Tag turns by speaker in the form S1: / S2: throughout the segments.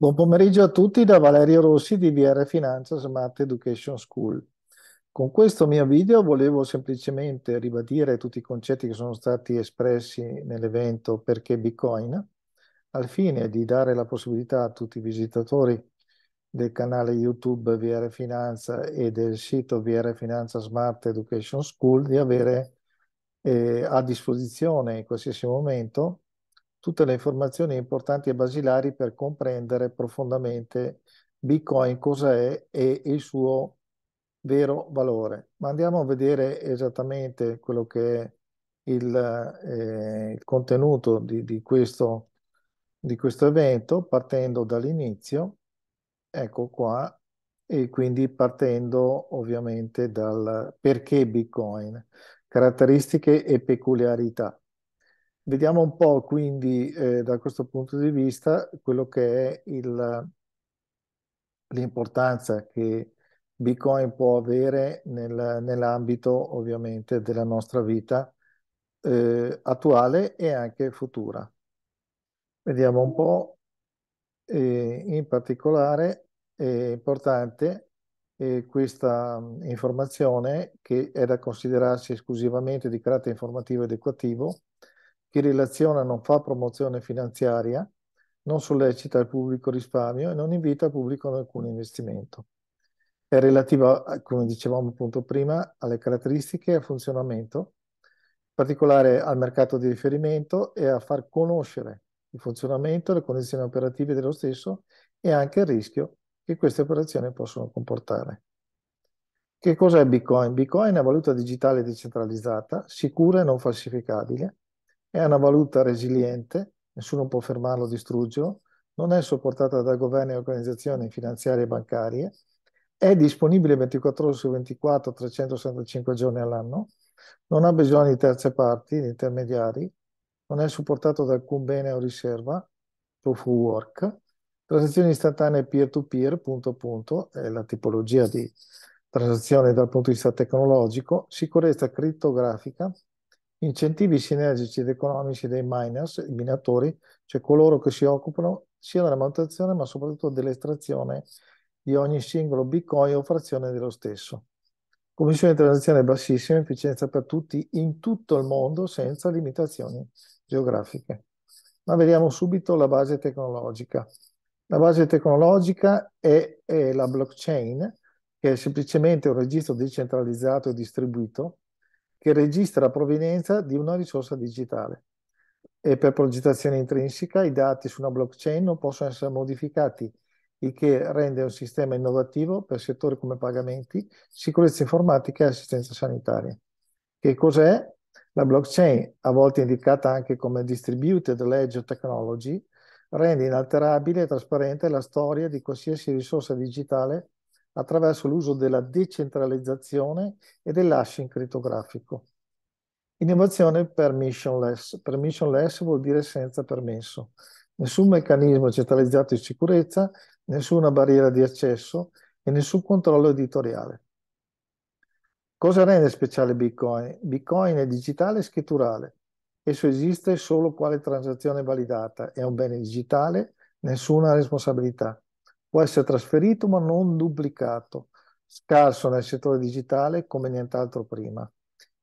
S1: Buon pomeriggio a tutti da Valerio Rossi di VR Finanza Smart Education School. Con questo mio video volevo semplicemente ribadire tutti i concetti che sono stati espressi nell'evento Perché Bitcoin, al fine di dare la possibilità a tutti i visitatori del canale YouTube VR Finanza e del sito VR Finanza Smart Education School di avere eh, a disposizione in qualsiasi momento tutte le informazioni importanti e basilari per comprendere profondamente Bitcoin cosa è e il suo vero valore. Ma andiamo a vedere esattamente quello che è il, eh, il contenuto di, di, questo, di questo evento partendo dall'inizio. Ecco qua, e quindi partendo ovviamente dal perché Bitcoin, caratteristiche e peculiarità. Vediamo un po' quindi eh, da questo punto di vista quello che è l'importanza che Bitcoin può avere nel, nell'ambito ovviamente della nostra vita eh, attuale e anche futura. Vediamo un po' eh, in particolare è importante eh, questa informazione che è da considerarsi esclusivamente di carattere informativo ed equativo. Chi relaziona non fa promozione finanziaria, non sollecita il pubblico risparmio e non invita il pubblico ad alcun investimento. È relativa, come dicevamo appunto prima, alle caratteristiche e al funzionamento, in particolare al mercato di riferimento e a far conoscere il funzionamento, le condizioni operative dello stesso e anche il rischio che queste operazioni possono comportare. Che cos'è Bitcoin? Bitcoin è una valuta digitale decentralizzata, sicura e non falsificabile, è una valuta resiliente, nessuno può fermarlo o distruggerlo, non è sopportata da governi e organizzazioni finanziarie e bancarie, è disponibile 24 ore su 24, 365 giorni all'anno, non ha bisogno di terze parti, di intermediari, non è supportato da alcun bene o riserva, proof of work, transazioni istantanee peer-to-peer, punto punto, è la tipologia di transazione dal punto di vista tecnologico, sicurezza criptografica, incentivi sinergici ed economici dei miners, i minatori, cioè coloro che si occupano sia della manutenzione ma soprattutto dell'estrazione di ogni singolo bitcoin o frazione dello stesso. Commissione di transazione bassissima, efficienza per tutti in tutto il mondo senza limitazioni geografiche. Ma vediamo subito la base tecnologica. La base tecnologica è, è la blockchain, che è semplicemente un registro decentralizzato e distribuito che registra la provenienza di una risorsa digitale. E per progettazione intrinseca i dati su una blockchain non possono essere modificati, il che rende un sistema innovativo per settori come pagamenti, sicurezza informatica e assistenza sanitaria. Che cos'è? La blockchain, a volte indicata anche come distributed ledger technology, rende inalterabile e trasparente la storia di qualsiasi risorsa digitale attraverso l'uso della decentralizzazione e del crittografico. Innovazione permissionless. Permissionless vuol dire senza permesso. Nessun meccanismo centralizzato di sicurezza, nessuna barriera di accesso e nessun controllo editoriale. Cosa rende speciale Bitcoin? Bitcoin è digitale e scritturale. Esso esiste solo quale transazione validata. È un bene digitale, nessuna responsabilità può essere trasferito ma non duplicato, scarso nel settore digitale come nient'altro prima.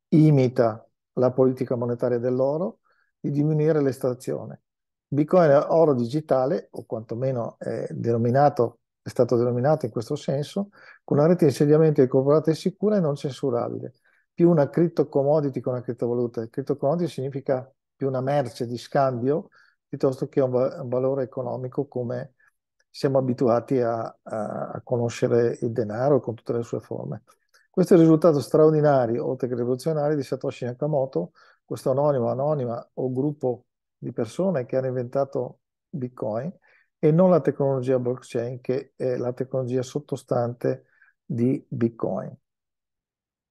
S1: Imita la politica monetaria dell'oro di diminuire l'estrazione. Bitcoin è oro digitale, o quantomeno è, denominato, è stato denominato in questo senso, con una rete di insediamento incorporata e sicura e non censurabile, più una criptocommodity con una criptovaluta. Criptocommodity significa più una merce di scambio piuttosto che un, va un valore economico come siamo abituati a, a conoscere il denaro con tutte le sue forme. Questo è il risultato straordinario, oltre che rivoluzionario, di Satoshi Nakamoto, questo anonimo, anonima o gruppo di persone che hanno inventato Bitcoin e non la tecnologia blockchain, che è la tecnologia sottostante di Bitcoin.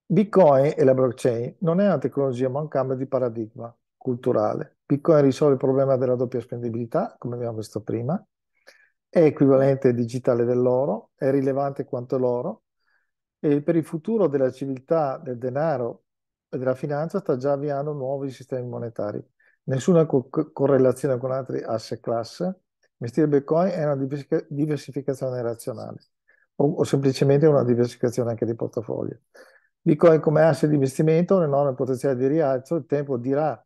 S1: Bitcoin e la blockchain non è una tecnologia, ma un cambio di paradigma culturale. Bitcoin risolve il problema della doppia spendibilità, come abbiamo visto prima, è equivalente digitale dell'oro, è rilevante quanto l'oro e per il futuro della civiltà del denaro e della finanza sta già avviando nuovi sistemi monetari. Nessuna co- correlazione con altri asset class. Investire Bitcoin è una diversificazione razionale o, o semplicemente una diversificazione anche di portafoglio. Bitcoin come asset di investimento ha un enorme potenziale di rialzo, il tempo dirà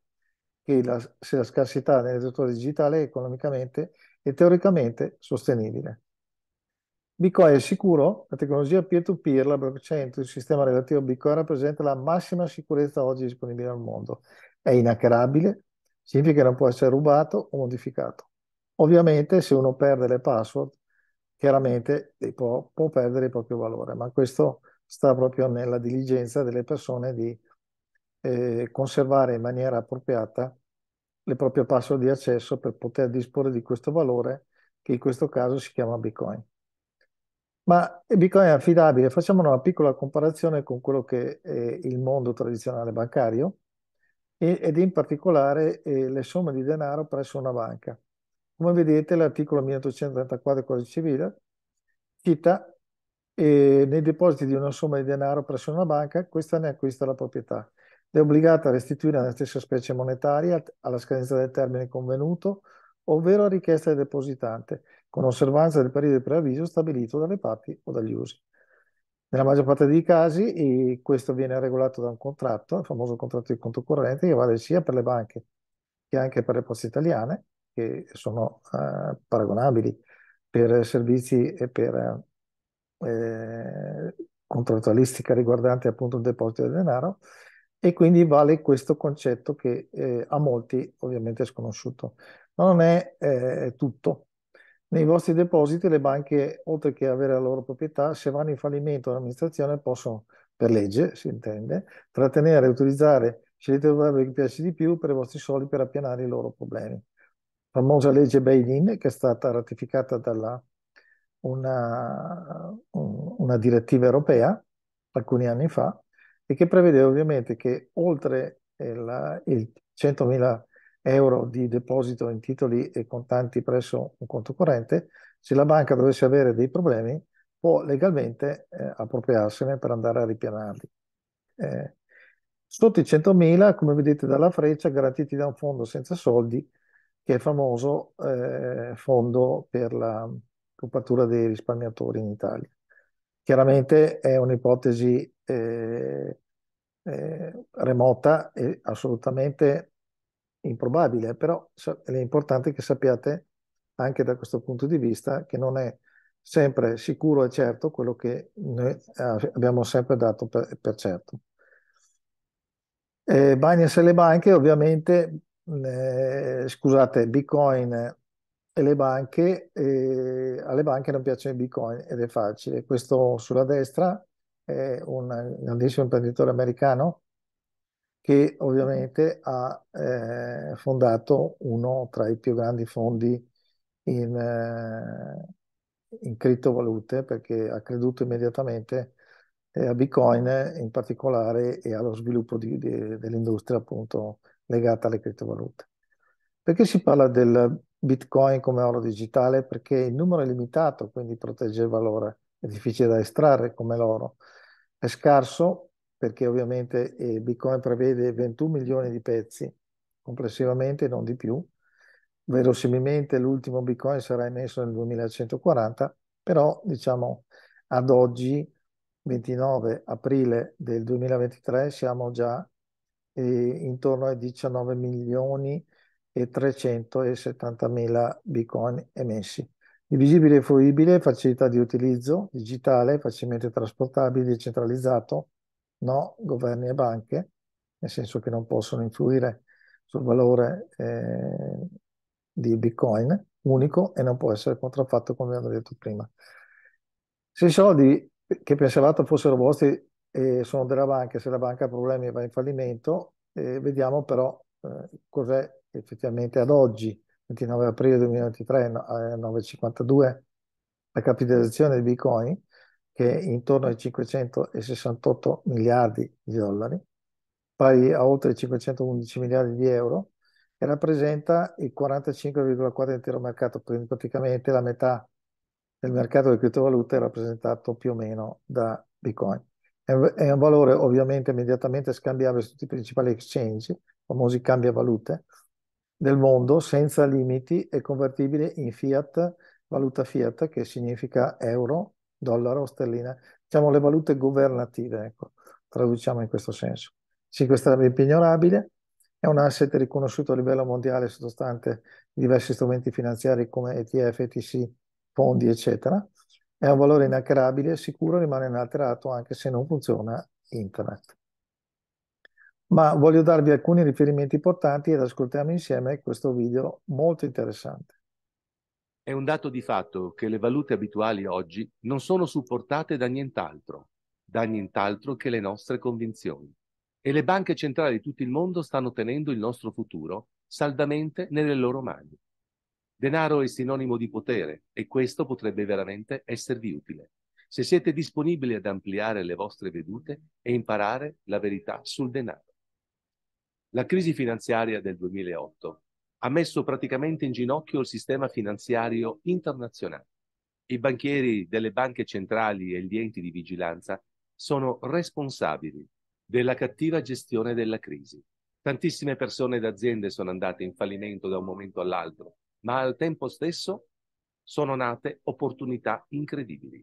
S1: che la, se la scarsità nel settore digitale economicamente e teoricamente sostenibile. Bitcoin è sicuro? La tecnologia peer-to-peer, la blockchain, il sistema relativo a Bitcoin rappresenta la massima sicurezza oggi disponibile al mondo. È inaccherabile, significa che non può essere rubato o modificato. Ovviamente se uno perde le password, chiaramente può, può perdere il proprio valore, ma questo sta proprio nella diligenza delle persone di eh, conservare in maniera appropriata le proprie password di accesso per poter disporre di questo valore che in questo caso si chiama Bitcoin. Ma Bitcoin è affidabile, facciamo una piccola comparazione con quello che è il mondo tradizionale bancario ed in particolare eh, le somme di denaro presso una banca. Come vedete l'articolo 1834 del Codice Civile cita eh, nei depositi di una somma di denaro presso una banca, questa ne acquista la proprietà è obbligata a restituire la stessa specie monetaria alla scadenza del termine convenuto, ovvero a richiesta del depositante, con osservanza del periodo di preavviso stabilito dalle parti o dagli usi. Nella maggior parte dei casi questo viene regolato da un contratto, il famoso contratto di conto corrente, che vale sia per le banche che anche per le poste italiane, che sono eh, paragonabili per servizi e per eh, contrattualistica riguardante appunto il deposito del denaro, e quindi vale questo concetto che eh, a molti ovviamente è sconosciuto. Ma non è eh, tutto. Nei vostri depositi le banche, oltre che avere la loro proprietà, se vanno in fallimento l'amministrazione possono, per legge si intende, trattenere e utilizzare scegliete quello che piace di più per i vostri soldi per appianare i loro problemi. La famosa legge bail-in che è stata ratificata da una, una direttiva europea alcuni anni fa, e che prevede ovviamente che oltre eh, il, il 100.000 euro di deposito in titoli e contanti presso un conto corrente, se la banca dovesse avere dei problemi può legalmente eh, appropriarsene per andare a ripianarli. Eh, sotto i 100.000, come vedete dalla freccia, garantiti da un fondo senza soldi, che è famoso eh, fondo per la copertura dei risparmiatori in Italia. Chiaramente è un'ipotesi eh, eh, remota e assolutamente improbabile, però è importante che sappiate anche da questo punto di vista che non è sempre sicuro e certo quello che noi abbiamo sempre dato per, per certo. Eh, Binance e le banche, ovviamente, mm, eh, scusate, Bitcoin e le banche, eh, alle banche non piacciono i Bitcoin ed è facile. Questo sulla destra, è un grandissimo imprenditore americano che ovviamente mm-hmm. ha eh, fondato uno tra i più grandi fondi in, eh, in criptovalute perché ha creduto immediatamente eh, a Bitcoin in particolare e allo sviluppo di, di, dell'industria appunto legata alle criptovalute. Perché si parla del Bitcoin come oro digitale? Perché il numero è limitato, quindi protegge il valore, è difficile da estrarre come l'oro è scarso perché ovviamente eh, Bitcoin prevede 21 milioni di pezzi complessivamente, non di più. Verosimilmente l'ultimo Bitcoin sarà emesso nel 2140, però diciamo ad oggi, 29 aprile del 2023, siamo già eh, intorno ai 19 milioni e 370 mila Bitcoin emessi. Dirigibile e fruibile, facilità di utilizzo, digitale, facilmente trasportabile, decentralizzato, no, governi e banche, nel senso che non possono influire sul valore eh, di Bitcoin unico e non può essere contraffatto come abbiamo detto prima. Se i soldi che pensavate fossero vostri eh, sono della banca, se la banca ha problemi va in fallimento, eh, vediamo però eh, cos'è effettivamente ad oggi 29 aprile 2023 9,52 eh, la capitalizzazione di Bitcoin che è intorno ai 568 miliardi di dollari, pari a oltre 511 miliardi di euro e rappresenta il 45,4 dell'intero mercato, quindi praticamente la metà del mercato delle criptovalute è rappresentato più o meno da Bitcoin. È un valore ovviamente immediatamente scambiabile su tutti i principali exchange, famosi cambiavalute valute, del mondo senza limiti e convertibile in fiat, valuta fiat che significa euro, dollaro, sterlina, diciamo le valute governative, ecco, traduciamo in questo senso. Sequestrabile e pignorabile è un asset riconosciuto a livello mondiale sottostante diversi strumenti finanziari come ETF, ETC, fondi, eccetera. È un valore inalterabile sicuro rimane inalterato anche se non funziona internet ma voglio darvi alcuni riferimenti importanti ed ascoltiamo insieme questo video molto interessante.
S2: È un dato di fatto che le valute abituali oggi non sono supportate da nient'altro, da nient'altro che le nostre convinzioni. E le banche centrali di tutto il mondo stanno tenendo il nostro futuro saldamente nelle loro mani. Denaro è sinonimo di potere e questo potrebbe veramente esservi utile se siete disponibili ad ampliare le vostre vedute e imparare la verità sul denaro. La crisi finanziaria del 2008 ha messo praticamente in ginocchio il sistema finanziario internazionale. I banchieri delle banche centrali e gli enti di vigilanza sono responsabili della cattiva gestione della crisi. Tantissime persone ed aziende sono andate in fallimento da un momento all'altro, ma al tempo stesso sono nate opportunità incredibili.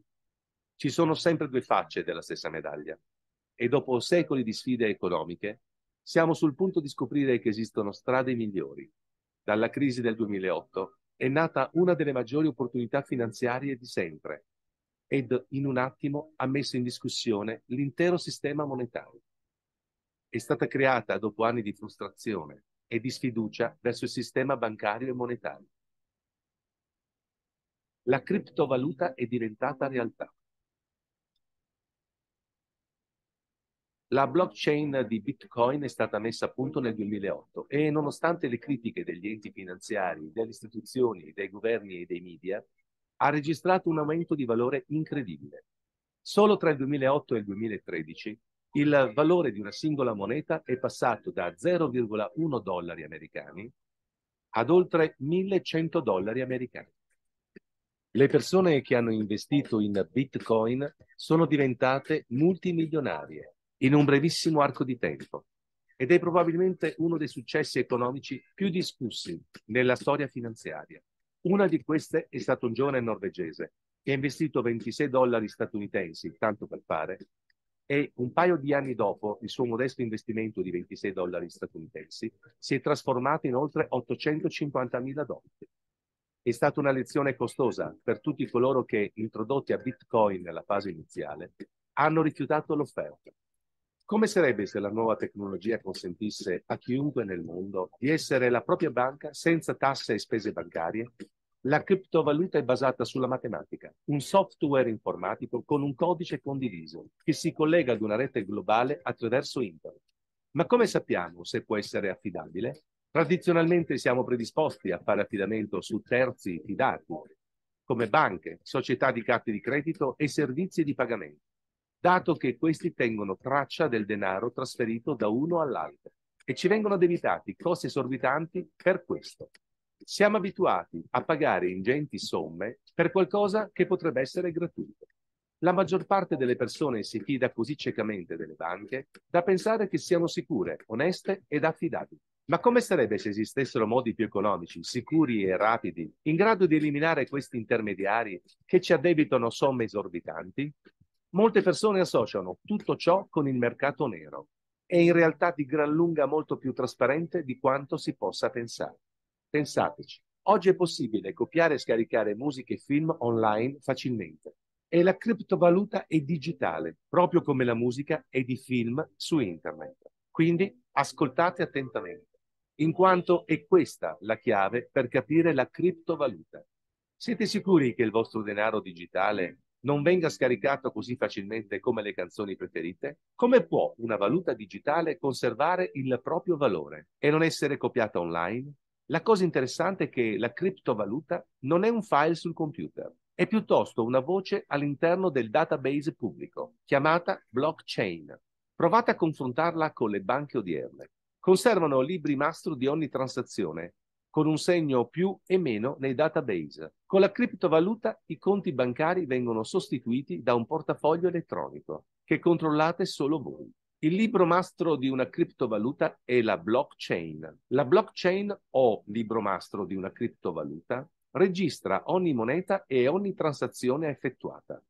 S2: Ci sono sempre due facce della stessa medaglia e dopo secoli di sfide economiche siamo sul punto di scoprire che esistono strade migliori. Dalla crisi del 2008 è nata una delle maggiori opportunità finanziarie di sempre ed in un attimo ha messo in discussione l'intero sistema monetario. È stata creata dopo anni di frustrazione e di sfiducia verso il sistema bancario e monetario. La criptovaluta è diventata realtà. La blockchain di Bitcoin è stata messa a punto nel 2008 e nonostante le critiche degli enti finanziari, delle istituzioni, dei governi e dei media, ha registrato un aumento di valore incredibile. Solo tra il 2008 e il 2013 il valore di una singola moneta è passato da 0,1 dollari americani ad oltre 1100 dollari americani. Le persone che hanno investito in Bitcoin sono diventate multimilionarie in un brevissimo arco di tempo ed è probabilmente uno dei successi economici più discussi nella storia finanziaria. Una di queste è stato un giovane norvegese che ha investito 26 dollari statunitensi, tanto per fare, e un paio di anni dopo il suo modesto investimento di 26 dollari statunitensi si è trasformato in oltre 850 mila dollari. È stata una lezione costosa per tutti coloro che, introdotti a Bitcoin nella fase iniziale, hanno rifiutato l'offerta come sarebbe se la nuova tecnologia consentisse a chiunque nel mondo di essere la propria banca senza tasse e spese bancarie? La criptovaluta è basata sulla matematica, un software informatico con un codice condiviso che si collega ad una rete globale attraverso internet. Ma come sappiamo se può essere affidabile? Tradizionalmente siamo predisposti a fare affidamento su terzi fidati, come banche, società di carte di credito e servizi di pagamento dato che questi tengono traccia del denaro trasferito da uno all'altro e ci vengono debitati costi esorbitanti per questo. Siamo abituati a pagare ingenti somme per qualcosa che potrebbe essere gratuito. La maggior parte delle persone si fida così ciecamente delle banche da pensare che siano sicure, oneste ed affidabili. Ma come sarebbe se esistessero modi più economici, sicuri e rapidi, in grado di eliminare questi intermediari che ci addebitano somme esorbitanti? Molte persone associano tutto ciò con il mercato nero. È in realtà di gran lunga molto più trasparente di quanto si possa pensare. Pensateci, oggi è possibile copiare e scaricare musiche e film online facilmente e la criptovaluta è digitale, proprio come la musica ed i film su internet. Quindi ascoltate attentamente, in quanto è questa la chiave per capire la criptovaluta. Siete sicuri che il vostro denaro digitale non venga scaricato così facilmente come le canzoni preferite? Come può una valuta digitale conservare il proprio valore e non essere copiata online? La cosa interessante è che la criptovaluta non è un file sul computer, è piuttosto una voce all'interno del database pubblico, chiamata blockchain. Provate a confrontarla con le banche odierne. Conservano libri mastro di ogni transazione, con un segno più e meno nei database, con la criptovaluta i conti bancari vengono sostituiti da un portafoglio elettronico che controllate solo voi. Il libro mastro di una criptovaluta è la blockchain. La blockchain o libro mastro di una criptovaluta registra ogni moneta e ogni transazione effettuata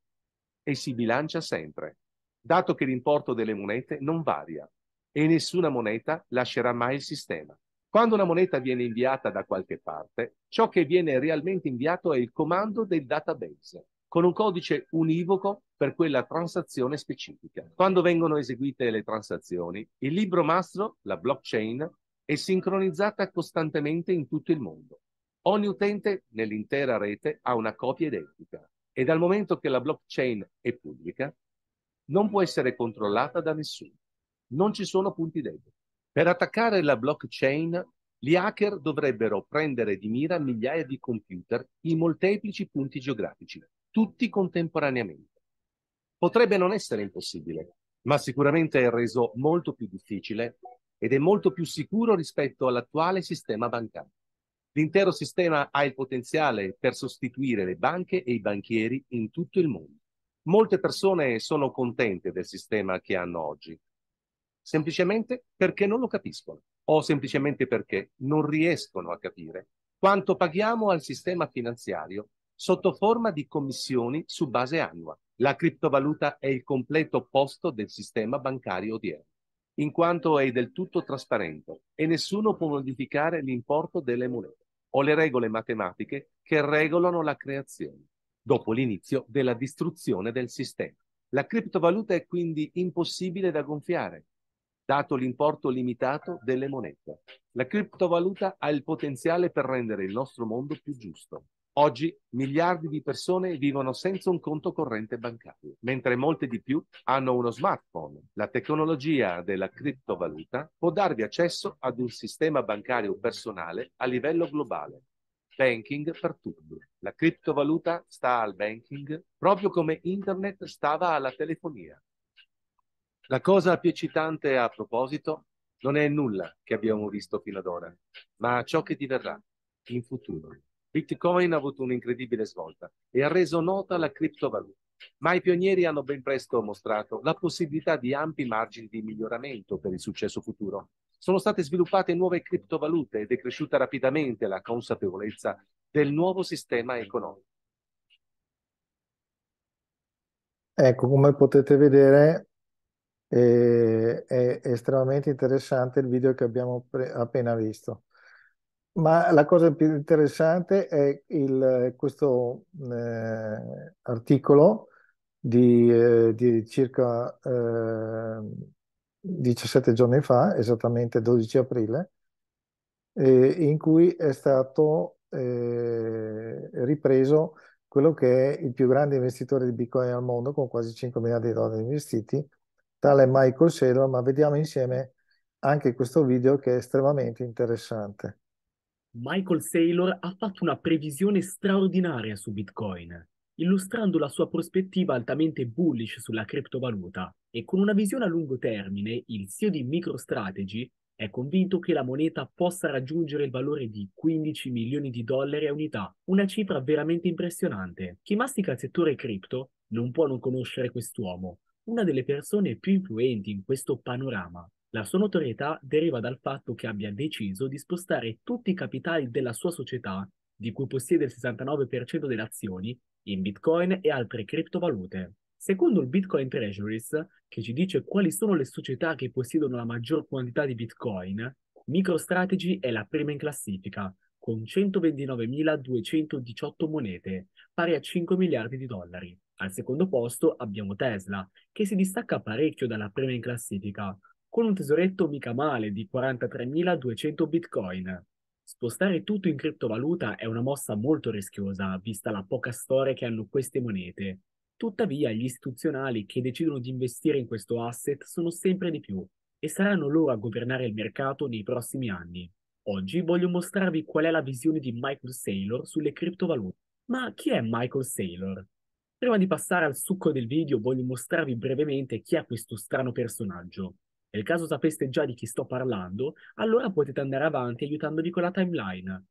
S2: e si bilancia sempre, dato che l'importo delle monete non varia e nessuna moneta lascerà mai il sistema. Quando una moneta viene inviata da qualche parte, ciò che viene realmente inviato è il comando del database, con un codice univoco per quella transazione specifica. Quando vengono eseguite le transazioni, il libro mastro, la blockchain, è sincronizzata costantemente in tutto il mondo. Ogni utente nell'intera rete ha una copia identica e dal momento che la blockchain è pubblica, non può essere controllata da nessuno. Non ci sono punti deboli. Per attaccare la blockchain, gli hacker dovrebbero prendere di mira migliaia di computer in molteplici punti geografici, tutti contemporaneamente. Potrebbe non essere impossibile, ma sicuramente è reso molto più difficile ed è molto più sicuro rispetto all'attuale sistema bancario. L'intero sistema ha il potenziale per sostituire le banche e i banchieri in tutto il mondo. Molte persone sono contente del sistema che hanno oggi, semplicemente perché non lo capiscono o semplicemente perché non riescono a capire quanto paghiamo al sistema finanziario sotto forma di commissioni su base annua. La criptovaluta è il completo opposto del sistema bancario odierno, in quanto è del tutto trasparente e nessuno può modificare l'importo delle monete o le regole matematiche che regolano la creazione dopo l'inizio della distruzione del sistema. La criptovaluta è quindi impossibile da gonfiare dato l'importo limitato delle monete. La criptovaluta ha il potenziale per rendere il nostro mondo più giusto. Oggi miliardi di persone vivono senza un conto corrente bancario, mentre molte di più hanno uno smartphone. La tecnologia della criptovaluta può darvi accesso ad un sistema bancario personale a livello globale. Banking per tutti. La criptovaluta sta al banking proprio come Internet stava alla telefonia. La cosa più eccitante a proposito non è nulla che abbiamo visto fino ad ora, ma ciò che diverrà in futuro. Bitcoin ha avuto un'incredibile svolta e ha reso nota la criptovaluta, ma i pionieri hanno ben presto mostrato la possibilità di ampi margini di miglioramento per il successo futuro. Sono state sviluppate nuove criptovalute ed è cresciuta rapidamente la consapevolezza del nuovo sistema economico.
S1: Ecco, come potete vedere, e, è estremamente interessante il video che abbiamo appena visto. Ma la cosa più interessante è il, questo eh, articolo di, eh, di circa eh, 17 giorni fa, esattamente 12 aprile, in cui è stato eh, ripreso quello che è il più grande investitore di Bitcoin al mondo con quasi 5 miliardi di dollari investiti, tale Michael Saylor, ma vediamo insieme anche questo video che è estremamente interessante.
S3: Michael Saylor ha fatto una previsione straordinaria su Bitcoin, illustrando la sua prospettiva altamente bullish sulla criptovaluta e con una visione a lungo termine, il CEO di MicroStrategy è convinto che la moneta possa raggiungere il valore di 15 milioni di dollari a unità, una cifra veramente impressionante. Chi mastica il settore cripto non può non conoscere quest'uomo, una delle persone più influenti in questo panorama. La sua notorietà deriva dal fatto che abbia deciso di spostare tutti i capitali della sua società, di cui possiede il 69% delle azioni, in Bitcoin e altre criptovalute. Secondo il Bitcoin Treasuries, che ci dice quali sono le società che possiedono la maggior quantità di Bitcoin, MicroStrategy è la prima in classifica, con 129.218 monete, pari a 5 miliardi di dollari. Al secondo posto abbiamo Tesla, che si distacca parecchio dalla prima in classifica, con un tesoretto mica male di 43.200 bitcoin. Spostare tutto in criptovaluta è una mossa molto rischiosa, vista la poca storia che hanno queste monete. Tuttavia, gli istituzionali che decidono di investire in questo asset sono sempre di più e saranno loro a governare il mercato nei prossimi anni. Oggi voglio mostrarvi qual è la visione di Michael Saylor sulle criptovalute. Ma chi è Michael Saylor? Prima di passare al succo del video voglio mostrarvi brevemente chi è questo strano personaggio. Nel caso sapeste già di chi sto parlando, allora potete andare avanti aiutandovi con la timeline.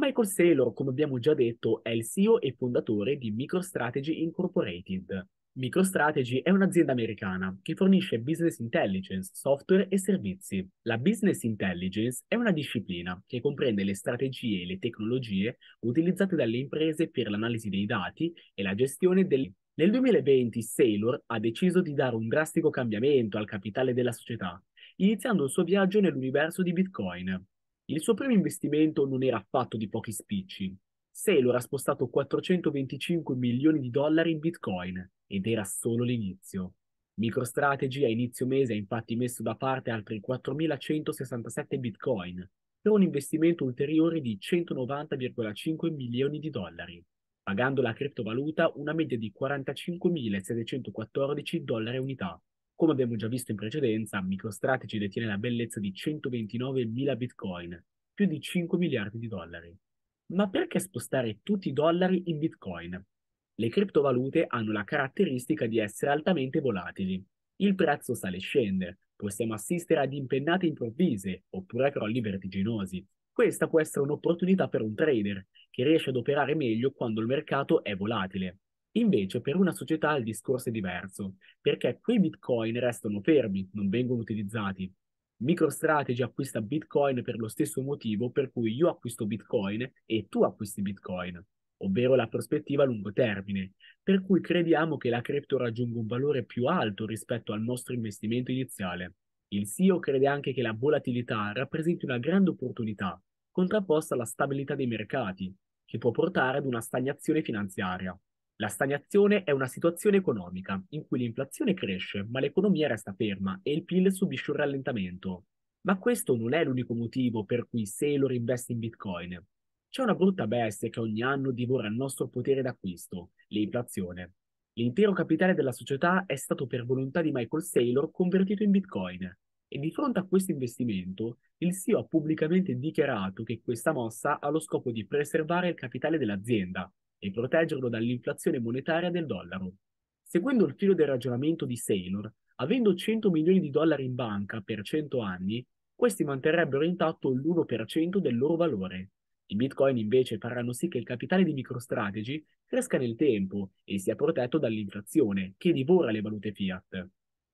S3: Michael Saylor, come abbiamo già detto, è il CEO e fondatore di MicroStrategy Incorporated, MicroStrategy è un'azienda americana che fornisce business intelligence, software e servizi. La business intelligence è una disciplina che comprende le strategie e le tecnologie utilizzate dalle imprese per l'analisi dei dati e la gestione delle nel 2020 Sailor ha deciso di dare un drastico cambiamento al capitale della società, iniziando il suo viaggio nell'universo di Bitcoin. Il suo primo investimento non era affatto di pochi spicci. Sailor ha spostato 425 milioni di dollari in bitcoin ed era solo l'inizio. MicroStrategy a inizio mese ha infatti messo da parte altri 4.167 bitcoin per un investimento ulteriore di 190,5 milioni di dollari, pagando la criptovaluta una media di 45.714 dollari unità. Come abbiamo già visto in precedenza, MicroStrategy detiene la bellezza di 129.000 bitcoin, più di 5 miliardi di dollari. Ma perché spostare tutti i dollari in Bitcoin? Le criptovalute hanno la caratteristica di essere altamente volatili. Il prezzo sale e scende, possiamo assistere ad impennate improvvise oppure a crolli vertiginosi. Questa può essere un'opportunità per un trader, che riesce ad operare meglio quando il mercato è volatile. Invece per una società il discorso è diverso, perché quei bitcoin restano fermi, non vengono utilizzati, MicroStrategy acquista Bitcoin per lo stesso motivo per cui io acquisto Bitcoin e tu acquisti Bitcoin, ovvero la prospettiva a lungo termine, per cui crediamo che la cripto raggiunga un valore più alto rispetto al nostro investimento iniziale. Il CEO crede anche che la volatilità rappresenti una grande opportunità, contrapposta alla stabilità dei mercati, che può portare ad una stagnazione finanziaria. La stagnazione è una situazione economica in cui l'inflazione cresce, ma l'economia resta ferma e il PIL subisce un rallentamento. Ma questo non è l'unico motivo per cui Sailor investe in Bitcoin. C'è una brutta bestia che ogni anno divora il nostro potere d'acquisto, l'inflazione. L'intero capitale della società è stato per volontà di Michael Saylor convertito in Bitcoin e di fronte a questo investimento il CEO ha pubblicamente dichiarato che questa mossa ha lo scopo di preservare il capitale dell'azienda, e proteggerlo dall'inflazione monetaria del dollaro. Seguendo il filo del ragionamento di Saylor, avendo 100 milioni di dollari in banca per 100 anni, questi manterrebbero intatto l'1% del loro valore. I bitcoin invece faranno sì che il capitale di MicroStrategy cresca nel tempo e sia protetto dall'inflazione, che divora le valute fiat.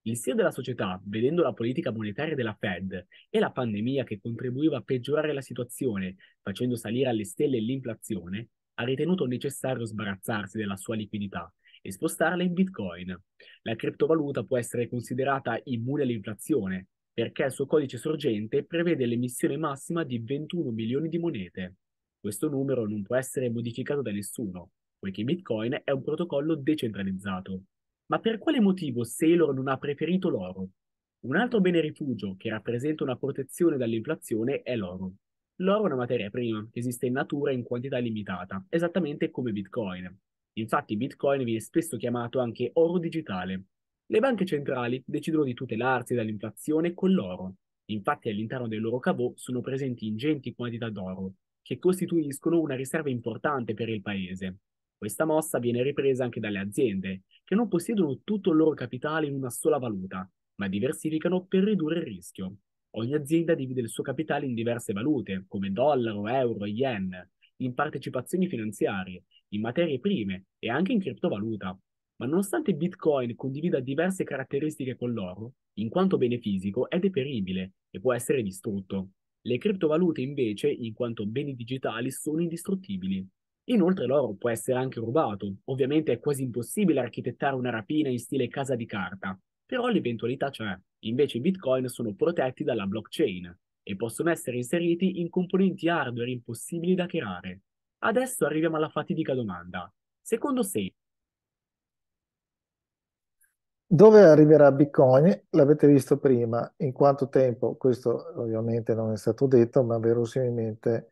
S3: Il CEO della società, vedendo la politica monetaria della Fed e la pandemia che contribuiva a peggiorare la situazione, facendo salire alle stelle l'inflazione, ha ritenuto necessario sbarazzarsi della sua liquidità e spostarla in Bitcoin. La criptovaluta può essere considerata immune all'inflazione perché il suo codice sorgente prevede l'emissione massima di 21 milioni di monete. Questo numero non può essere modificato da nessuno, poiché Bitcoin è un protocollo decentralizzato. Ma per quale motivo Sailor non ha preferito l'oro? Un altro bene rifugio che rappresenta una protezione dall'inflazione è l'oro. L'oro è una materia prima che esiste in natura in quantità limitata, esattamente come Bitcoin. Infatti Bitcoin viene spesso chiamato anche oro digitale. Le banche centrali decidono di tutelarsi dall'inflazione con l'oro. Infatti all'interno del loro cavò sono presenti ingenti quantità d'oro, che costituiscono una riserva importante per il paese. Questa mossa viene ripresa anche dalle aziende, che non possiedono tutto il loro capitale in una sola valuta, ma diversificano per ridurre il rischio. Ogni azienda divide il suo capitale in diverse valute, come dollaro, euro, yen, in partecipazioni finanziarie, in materie prime e anche in criptovaluta. Ma nonostante Bitcoin condivida diverse caratteristiche con l'oro, in quanto bene fisico è deperibile e può essere distrutto. Le criptovalute invece, in quanto beni digitali, sono indistruttibili. Inoltre l'oro può essere anche rubato. Ovviamente è quasi impossibile architettare una rapina in stile casa di carta, però l'eventualità c'è. Cioè, invece i bitcoin sono protetti dalla blockchain e possono essere inseriti in componenti hardware impossibili da creare. Adesso arriviamo alla fatidica domanda. Secondo sé,
S1: dove arriverà Bitcoin? L'avete visto prima, in quanto tempo? Questo ovviamente non è stato detto, ma verosimilmente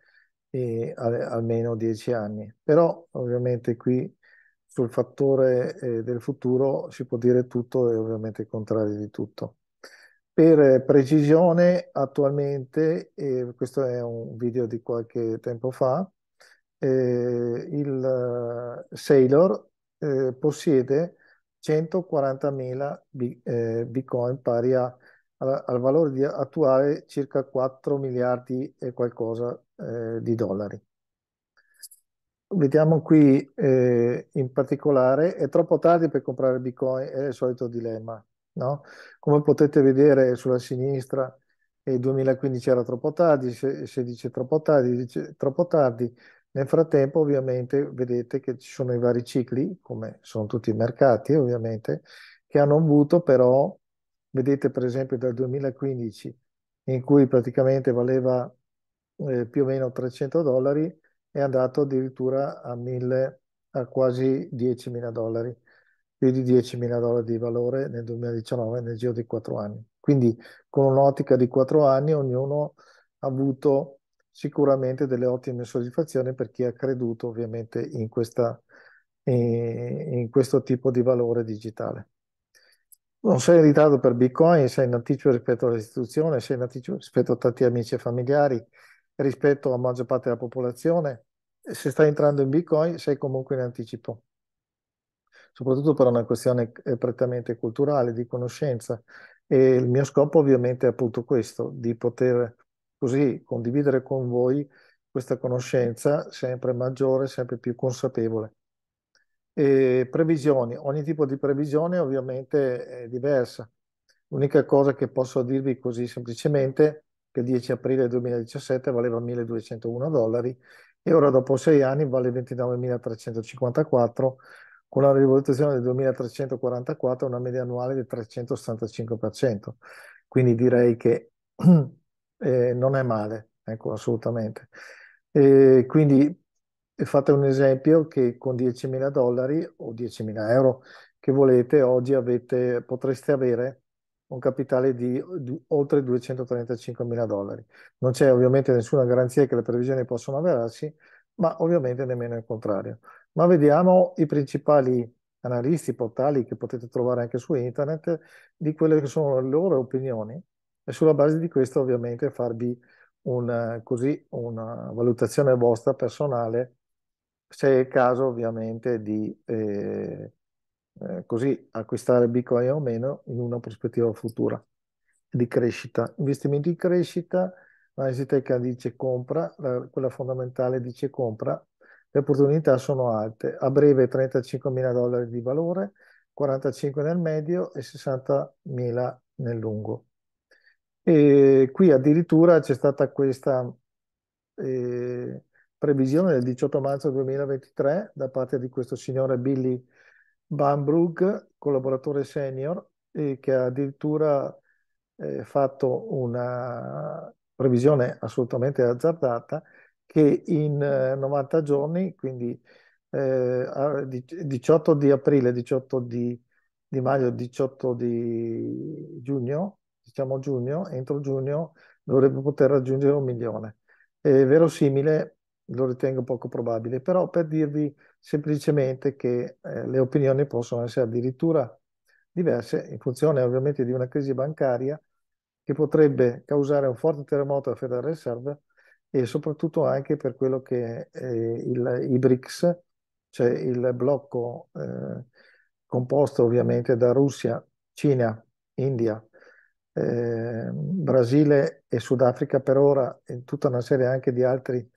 S1: eh, almeno 10 anni. Però ovviamente qui sul fattore eh, del futuro si può dire tutto e ovviamente il contrario di tutto. Per eh, precisione, attualmente, eh, questo è un video di qualche tempo fa, eh, il eh, Sailor eh, possiede 140.000 bi- bitcoin pari a, a, al valore attuale circa 4 miliardi e qualcosa di dollari. Vediamo qui eh, in particolare, è troppo tardi per comprare Bitcoin, è il solito dilemma, no? Come potete vedere sulla sinistra, il 2015 era troppo tardi, 16 troppo tardi, 10 troppo tardi. Nel frattempo ovviamente vedete che ci sono i vari cicli, come sono tutti i mercati ovviamente, che hanno avuto però, vedete per esempio dal 2015, in cui praticamente valeva eh, più o meno 300 dollari, è andato addirittura a, mille, a quasi 10.000 dollari, più di 10.000 dollari di valore nel 2019 nel giro di quattro anni. Quindi con un'ottica di quattro anni ognuno ha avuto sicuramente delle ottime soddisfazioni per chi ha creduto ovviamente in, questa, in questo tipo di valore digitale. Non sei in ritardo per Bitcoin, sei in anticipo rispetto all'istituzione, sei in anticipo rispetto a tanti amici e familiari, rispetto alla maggior parte della popolazione, se stai entrando in Bitcoin sei comunque in anticipo, soprattutto per una questione eh, prettamente culturale, di conoscenza. E il mio scopo ovviamente è appunto questo, di poter così condividere con voi questa conoscenza sempre maggiore, sempre più consapevole. E previsioni, ogni tipo di previsione ovviamente è diversa. L'unica cosa che posso dirvi così semplicemente è che il 10 aprile 2017 valeva 1.201 dollari e ora dopo sei anni vale 29.354 con una rivoluzione del 2.344 una media annuale del 365%. Quindi direi che eh, non è male, ecco, assolutamente. E quindi fate un esempio che con 10.000 dollari o 10.000 euro che volete oggi avete, potreste avere un capitale di, di oltre 235 mila dollari. Non c'è ovviamente nessuna garanzia che le previsioni possano avverarsi, ma ovviamente nemmeno il contrario. Ma vediamo i principali analisti, portali che potete trovare anche su internet, di quelle che sono le loro opinioni e sulla base di questo ovviamente farvi una, così, una valutazione vostra personale, se è il caso ovviamente di... Eh, eh, così acquistare bitcoin o meno in una prospettiva futura di crescita. Investimenti in crescita, l'analisi tecnica dice compra, la, quella fondamentale dice compra, le opportunità sono alte, a breve 35 mila dollari di valore, 45 nel medio e 60 mila nel lungo. E qui addirittura c'è stata questa eh, previsione del 18 marzo 2023 da parte di questo signore Billy Bambrug, collaboratore senior, che ha addirittura eh, fatto una previsione assolutamente azzardata che in eh, 90 giorni, quindi eh, 18 di aprile, 18 di, di, maggio, 18 di giugno, diciamo giugno, entro giugno dovrebbe poter raggiungere un milione. È verosimile, lo ritengo poco probabile, però per dirvi semplicemente che eh, le opinioni possono essere addirittura diverse in funzione ovviamente di una crisi bancaria che potrebbe causare un forte terremoto alla Federal Reserve e soprattutto anche per quello che è eh, il, i BRICS, cioè il blocco eh, composto ovviamente da Russia, Cina, India, eh, Brasile e Sudafrica per ora e tutta una serie anche di altri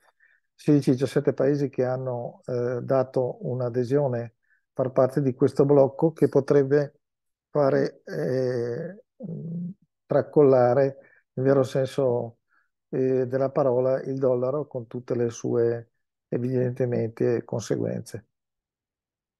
S1: 16-17 paesi che hanno eh, dato un'adesione far parte di questo blocco che potrebbe fare eh, tracollare, nel vero senso eh, della parola, il dollaro con tutte le sue evidentemente conseguenze.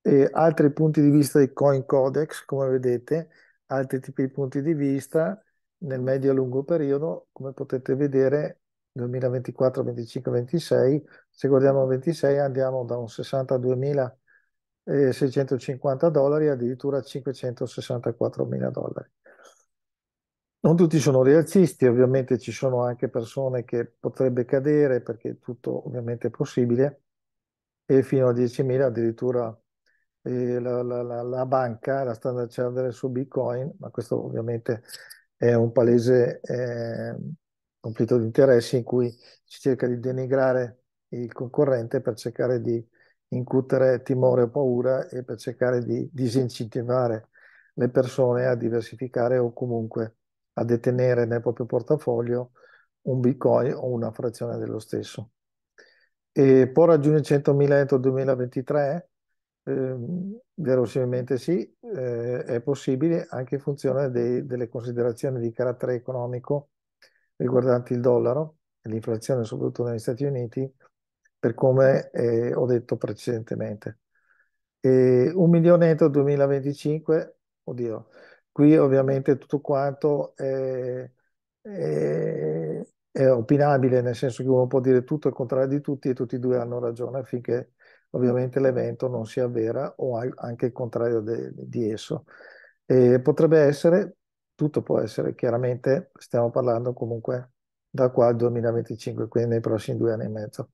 S1: E altri punti di vista di Coin Codex, come vedete, altri tipi di punti di vista nel medio e lungo periodo, come potete vedere, 2024, 25, 26. Se guardiamo 26 andiamo da un 62.650 eh, dollari addirittura a 564.000 dollari. Non tutti sono rialzisti, ovviamente ci sono anche persone che potrebbe cadere perché tutto ovviamente è possibile e fino a 10.000 addirittura eh, la, la, la, la, banca, la Standard Charter su Bitcoin, ma questo ovviamente è un palese eh, conflitto di interessi in cui si cerca di denigrare il concorrente per cercare di incutere timore o paura e per cercare di disincentivare le persone a diversificare o comunque a detenere nel proprio portafoglio un bitcoin o una frazione dello stesso. E può raggiungere 100.000 entro il 2023? Eh, verosimilmente sì, eh, è possibile anche in funzione dei, delle considerazioni di carattere economico riguardanti il dollaro e l'inflazione soprattutto negli Stati Uniti, per come eh, ho detto precedentemente. E un il 2025, oddio, qui ovviamente tutto quanto è, è, è, opinabile, nel senso che uno può dire tutto il contrario di tutti e tutti e due hanno ragione affinché ovviamente l'evento non si avvera o anche il contrario de, di esso. E potrebbe essere tutto può essere, chiaramente stiamo parlando comunque da qua al 2025, quindi nei prossimi due anni e mezzo.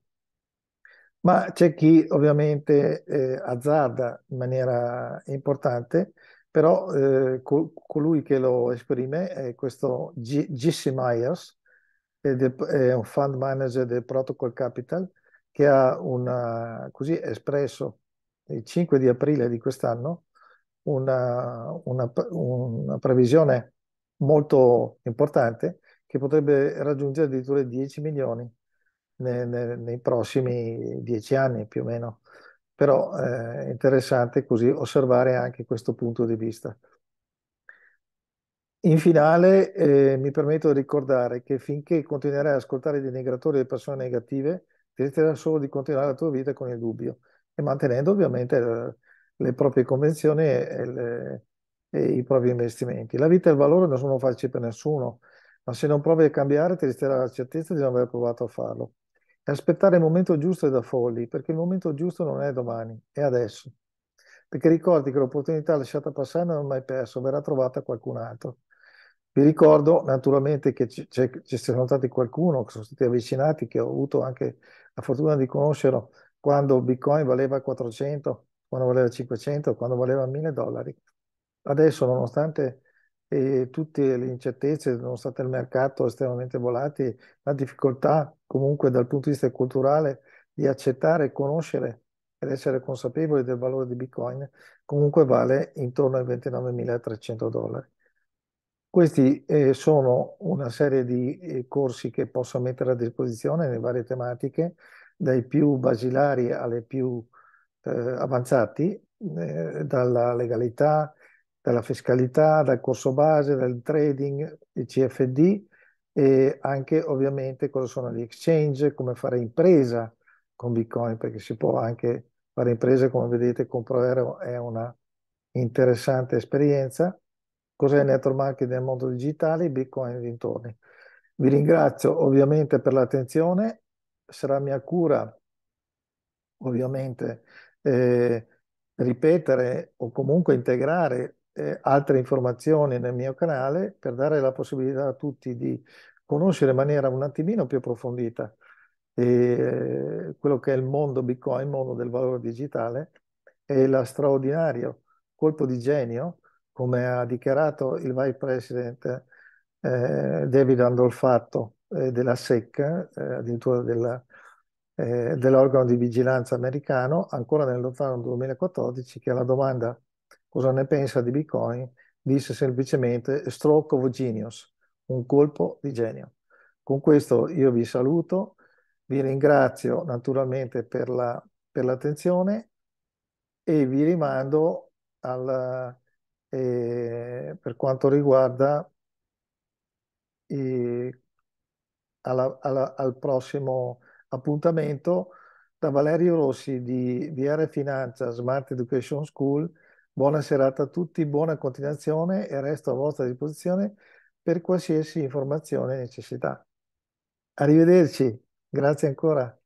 S1: Ma c'è chi ovviamente eh, azzarda in maniera importante, però eh, col, colui che lo esprime è questo GC Myers, è un fund manager del Protocol Capital, che ha una, così espresso il 5 di aprile di quest'anno una, una, una previsione molto importante che potrebbe raggiungere addirittura 10 milioni nei, nei, nei prossimi 10 anni più o meno. Però eh, è eh, interessante così osservare anche questo punto di vista. In finale eh, mi permetto di ricordare che finché continuerai ad ascoltare i denigratori e le persone negative, ti resterà solo di continuare la tua vita con il dubbio e mantenendo ovviamente le, eh, le proprie convenzioni e le, eh, i propri investimenti. La vita e il valore non sono facili per nessuno, ma se non provi a cambiare ti resterà la certezza di non aver provato a farlo. E aspettare il momento giusto è da folli, perché il momento giusto non è domani, è adesso. Perché ricordi che l'opportunità lasciata passare non è mai persa, verrà trovata qualcun altro. Vi ricordo naturalmente che ci, ci sono stati qualcuno che sono stati avvicinati, che ho avuto anche la fortuna di conoscerlo quando Bitcoin valeva 400, quando valeva 500, quando valeva 1000 dollari adesso, nonostante eh, tutte le incertezze, nonostante il mercato estremamente volatile, la difficoltà comunque dal punto di vista culturale di accettare, conoscere ed essere consapevoli del valore di Bitcoin, comunque vale intorno ai 29.300 dollari. Questi eh, sono una serie di eh, corsi che posso mettere a disposizione nelle varie tematiche, dai più basilari alle più eh, avanzati, eh, dalla legalità dalla fiscalità, dal corso base, dal trading, il CFD e anche ovviamente cosa sono gli exchange, come fare impresa con Bitcoin, perché si può anche fare impresa, come vedete, con Proero è una interessante esperienza. Cos'è il network marketing nel mondo digitale, Bitcoin e dintorni. Vi ringrazio ovviamente per l'attenzione, sarà mia cura ovviamente eh, ripetere o comunque integrare eh, altre informazioni nel mio canale per dare la possibilità a tutti di conoscere in maniera un attimino più approfondita eh, quello che è il mondo Bitcoin, il mondo del valore digitale e la straordinario colpo di genio, come ha dichiarato il Vice President eh, David Andolfatto eh, della SEC, eh, addirittura della, eh, dell'organo di vigilanza americano ancora nel lontano 2014 che alla domanda cosa ne pensa di Bitcoin, disse semplicemente stroke of genius, un colpo di genio. Con questo io vi saluto, vi ringrazio naturalmente per, la, per l'attenzione e vi rimando al, eh, per quanto riguarda eh, alla, alla, al prossimo appuntamento da Valerio Rossi di VR Finanza Smart Education School Buona serata a tutti, buona continuazione e resto a vostra disposizione per qualsiasi informazione e necessità. Arrivederci, grazie ancora.